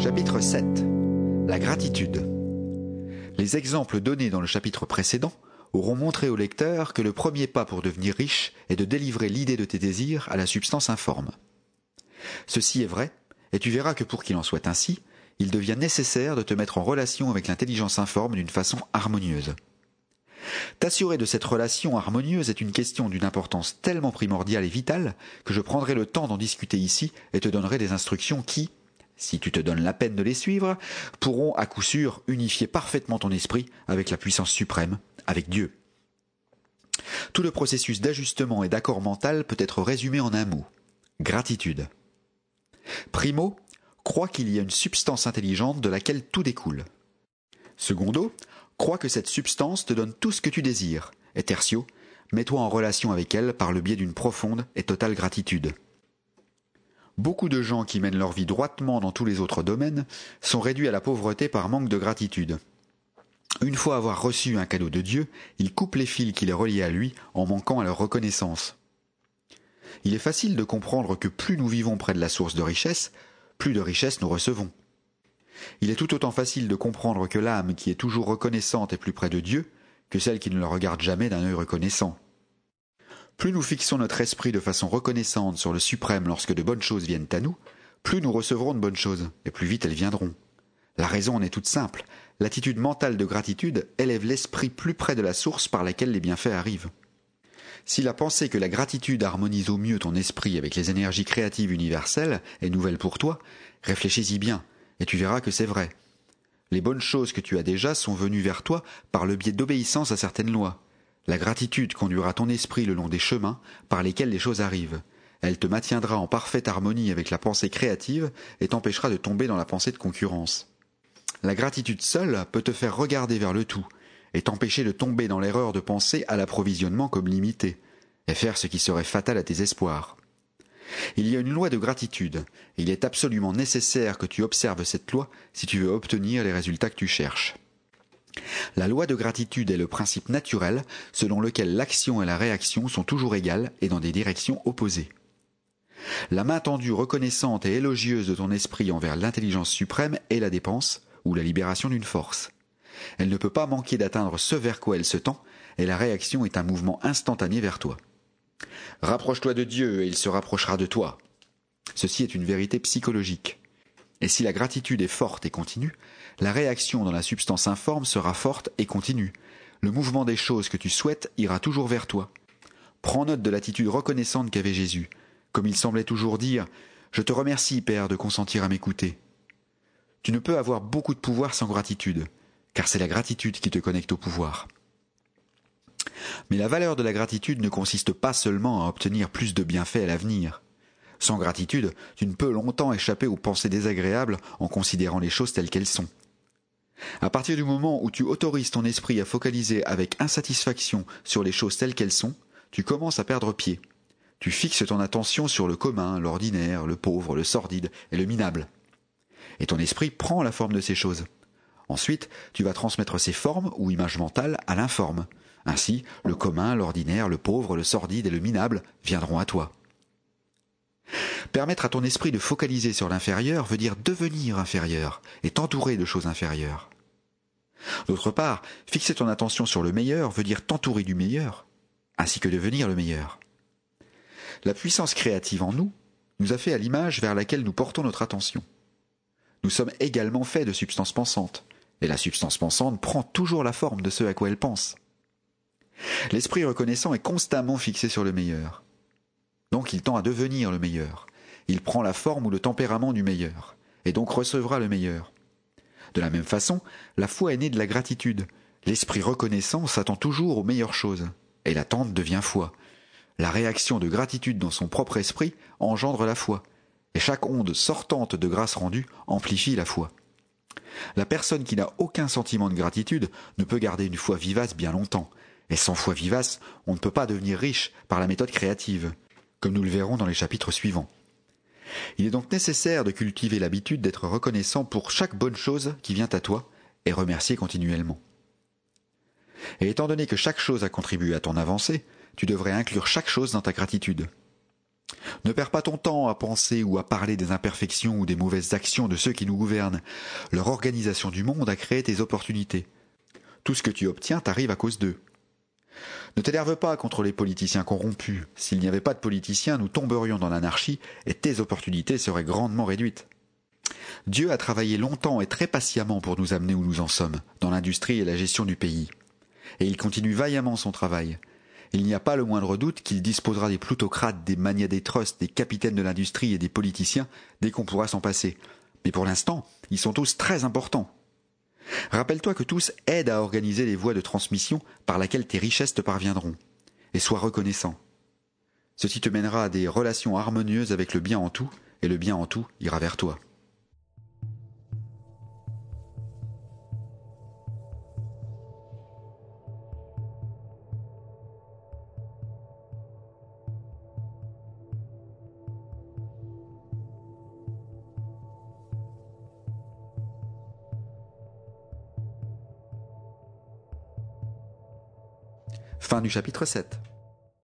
Chapitre 7 La gratitude. Les exemples donnés dans le chapitre précédent auront montré au lecteur que le premier pas pour devenir riche est de délivrer l'idée de tes désirs à la substance informe. Ceci est vrai, et tu verras que pour qu'il en soit ainsi, il devient nécessaire de te mettre en relation avec l'intelligence informe d'une façon harmonieuse. T'assurer de cette relation harmonieuse est une question d'une importance tellement primordiale et vitale que je prendrai le temps d'en discuter ici et te donnerai des instructions qui, si tu te donnes la peine de les suivre, pourront à coup sûr unifier parfaitement ton esprit avec la puissance suprême, avec Dieu. Tout le processus d'ajustement et d'accord mental peut être résumé en un mot. Gratitude. Primo, crois qu'il y a une substance intelligente de laquelle tout découle. Secondo, crois que cette substance te donne tout ce que tu désires. Et tertio, mets-toi en relation avec elle par le biais d'une profonde et totale gratitude. Beaucoup de gens qui mènent leur vie droitement dans tous les autres domaines sont réduits à la pauvreté par manque de gratitude. Une fois avoir reçu un cadeau de Dieu, ils coupent les fils qui les relient à lui en manquant à leur reconnaissance. Il est facile de comprendre que plus nous vivons près de la source de richesse, plus de richesse nous recevons. Il est tout autant facile de comprendre que l'âme qui est toujours reconnaissante est plus près de Dieu que celle qui ne le regarde jamais d'un œil reconnaissant. Plus nous fixons notre esprit de façon reconnaissante sur le suprême lorsque de bonnes choses viennent à nous, plus nous recevrons de bonnes choses, et plus vite elles viendront. La raison en est toute simple. L'attitude mentale de gratitude élève l'esprit plus près de la source par laquelle les bienfaits arrivent. Si la pensée que la gratitude harmonise au mieux ton esprit avec les énergies créatives universelles est nouvelle pour toi, réfléchis-y bien, et tu verras que c'est vrai. Les bonnes choses que tu as déjà sont venues vers toi par le biais d'obéissance à certaines lois. La gratitude conduira ton esprit le long des chemins par lesquels les choses arrivent. Elle te maintiendra en parfaite harmonie avec la pensée créative et t'empêchera de tomber dans la pensée de concurrence. La gratitude seule peut te faire regarder vers le tout et t'empêcher de tomber dans l'erreur de penser à l'approvisionnement comme limité et faire ce qui serait fatal à tes espoirs. Il y a une loi de gratitude, et il est absolument nécessaire que tu observes cette loi si tu veux obtenir les résultats que tu cherches. La loi de gratitude est le principe naturel selon lequel l'action et la réaction sont toujours égales et dans des directions opposées. La main tendue reconnaissante et élogieuse de ton esprit envers l'intelligence suprême est la dépense ou la libération d'une force. Elle ne peut pas manquer d'atteindre ce vers quoi elle se tend, et la réaction est un mouvement instantané vers toi. Rapproche-toi de Dieu et il se rapprochera de toi. Ceci est une vérité psychologique. Et si la gratitude est forte et continue, la réaction dans la substance informe sera forte et continue. Le mouvement des choses que tu souhaites ira toujours vers toi. Prends note de l'attitude reconnaissante qu'avait Jésus. Comme il semblait toujours dire, Je te remercie, Père, de consentir à m'écouter. Tu ne peux avoir beaucoup de pouvoir sans gratitude, car c'est la gratitude qui te connecte au pouvoir. Mais la valeur de la gratitude ne consiste pas seulement à obtenir plus de bienfaits à l'avenir. Sans gratitude, tu ne peux longtemps échapper aux pensées désagréables en considérant les choses telles qu'elles sont. À partir du moment où tu autorises ton esprit à focaliser avec insatisfaction sur les choses telles qu'elles sont, tu commences à perdre pied. Tu fixes ton attention sur le commun, l'ordinaire, le pauvre, le sordide et le minable. Et ton esprit prend la forme de ces choses. Ensuite, tu vas transmettre ces formes ou images mentales à l'informe. Ainsi, le commun, l'ordinaire, le pauvre, le sordide et le minable viendront à toi. Permettre à ton esprit de focaliser sur l'inférieur veut dire devenir inférieur et t'entourer de choses inférieures. D'autre part, fixer ton attention sur le meilleur veut dire t'entourer du meilleur, ainsi que devenir le meilleur. La puissance créative en nous nous a fait à l'image vers laquelle nous portons notre attention. Nous sommes également faits de substances pensantes, et la substance pensante prend toujours la forme de ce à quoi elle pense. L'esprit reconnaissant est constamment fixé sur le meilleur. Donc il tend à devenir le meilleur il prend la forme ou le tempérament du meilleur, et donc recevra le meilleur. De la même façon, la foi est née de la gratitude. L'esprit reconnaissant s'attend toujours aux meilleures choses, et l'attente devient foi. La réaction de gratitude dans son propre esprit engendre la foi, et chaque onde sortante de grâce rendue amplifie la foi. La personne qui n'a aucun sentiment de gratitude ne peut garder une foi vivace bien longtemps, et sans foi vivace, on ne peut pas devenir riche par la méthode créative, comme nous le verrons dans les chapitres suivants. Il est donc nécessaire de cultiver l'habitude d'être reconnaissant pour chaque bonne chose qui vient à toi et remercier continuellement. Et étant donné que chaque chose a contribué à ton avancée, tu devrais inclure chaque chose dans ta gratitude. Ne perds pas ton temps à penser ou à parler des imperfections ou des mauvaises actions de ceux qui nous gouvernent. Leur organisation du monde a créé tes opportunités. Tout ce que tu obtiens t'arrive à cause d'eux. Ne t'énerve pas contre les politiciens corrompus. S'il n'y avait pas de politiciens, nous tomberions dans l'anarchie et tes opportunités seraient grandement réduites. Dieu a travaillé longtemps et très patiemment pour nous amener où nous en sommes, dans l'industrie et la gestion du pays. Et il continue vaillamment son travail. Il n'y a pas le moindre doute qu'il disposera des plutocrates, des manias des trusts, des capitaines de l'industrie et des politiciens dès qu'on pourra s'en passer. Mais pour l'instant, ils sont tous très importants. Rappelle-toi que tous aident à organiser les voies de transmission par laquelle tes richesses te parviendront, et sois reconnaissant. Ceci te mènera à des relations harmonieuses avec le bien en tout, et le bien en tout ira vers toi. Fin du chapitre 7.